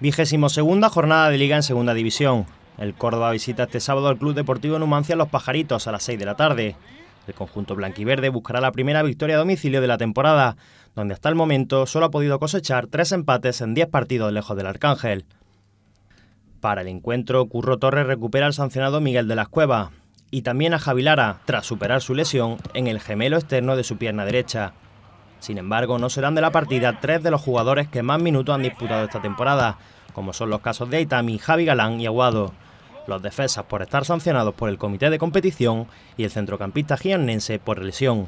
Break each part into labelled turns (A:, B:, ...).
A: Vigésimo segunda jornada de liga en segunda división. El Córdoba visita este sábado al Club Deportivo Numancia Los Pajaritos a las 6 de la tarde. El conjunto blanquiverde buscará la primera victoria a domicilio de la temporada, donde hasta el momento solo ha podido cosechar tres empates en 10 partidos lejos del Arcángel. Para el encuentro, Curro Torres recupera al sancionado Miguel de las Cuevas y también a Javilara, tras superar su lesión en el gemelo externo de su pierna derecha. Sin embargo, no serán de la partida tres de los jugadores que más minutos han disputado esta temporada, como son los casos de Aitami, Javi Galán y Aguado. Los defensas por estar sancionados por el comité de competición y el centrocampista giannense por lesión.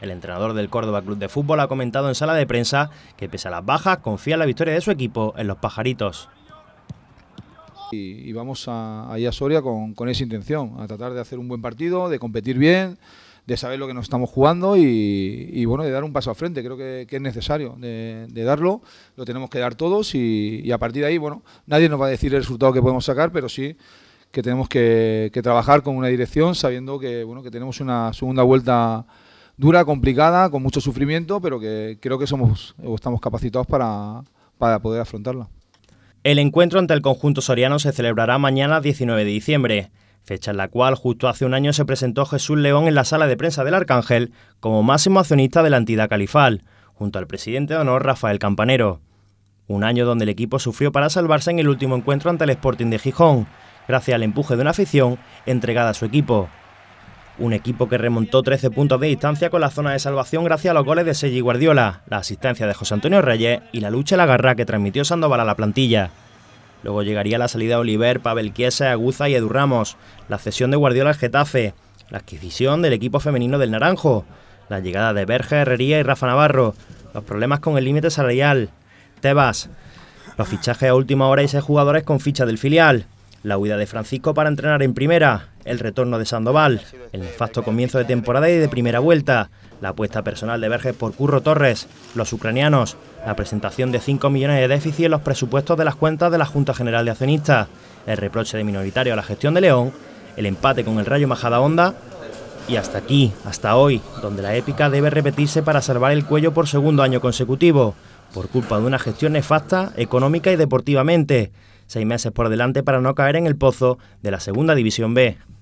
A: El entrenador del Córdoba Club de Fútbol ha comentado en sala de prensa que pese a las bajas confía
B: en la victoria de su equipo en los pajaritos. Y, vamos a, a Soria con esa intención, a tratar de hacer un buen partido, de competir bien, de saber lo que nos estamos jugando y, bueno, de dar un paso al frente. Creo que, es necesario de, darlo, lo tenemos que dar todos y, y, a partir de ahí, bueno, nadie nos va a decir el resultado que podemos sacar, pero sí que tenemos que, trabajar con una dirección sabiendo que, bueno, que tenemos una segunda vuelta dura, complicada, con mucho sufrimiento, pero que creo que somos estamos capacitados para, para poder afrontarla. El encuentro ante el conjunto soriano se celebrará mañana 19
A: de diciembre fecha en la cual justo hace un año se presentó Jesús León en la sala de prensa del Arcángel como máximo accionista de la entidad califal, junto al presidente de honor Rafael Campanero. Un año donde el equipo sufrió para salvarse en el último encuentro ante el Sporting de Gijón, gracias al empuje de una afición entregada a su equipo. Un equipo que remontó 13 puntos de distancia con la zona de salvación gracias a los goles de Sergi Guardiola, la asistencia de José Antonio Reyes y la lucha y la garra que transmitió Sandoval a la plantilla. Luego llegaría la salida de Oliver, Pavel Kiese, Aguza y Edu Ramos, la cesión de Guardiola al Getafe, la adquisición del equipo femenino del Naranjo, la llegada de Berja, Herrería y Rafa Navarro, los problemas con el límite salarial, Tebas, los fichajes a última hora y seis jugadores con ficha del filial, la huida de Francisco para entrenar en primera, el retorno de Sandoval, el nefasto comienzo de temporada y de primera vuelta, la apuesta personal de Verges por Curro Torres, los ucranianos, la presentación de 5 millones de déficit en los presupuestos de las cuentas de la Junta General de Accionistas, el reproche de minoritario a la gestión de León, el empate con el Rayo Majadahonda y hasta aquí, hasta hoy, donde la épica debe repetirse para salvar el cuello por segundo año consecutivo, por culpa de una gestión nefasta económica y deportivamente. Seis meses por delante para no caer en el pozo de la Segunda División B.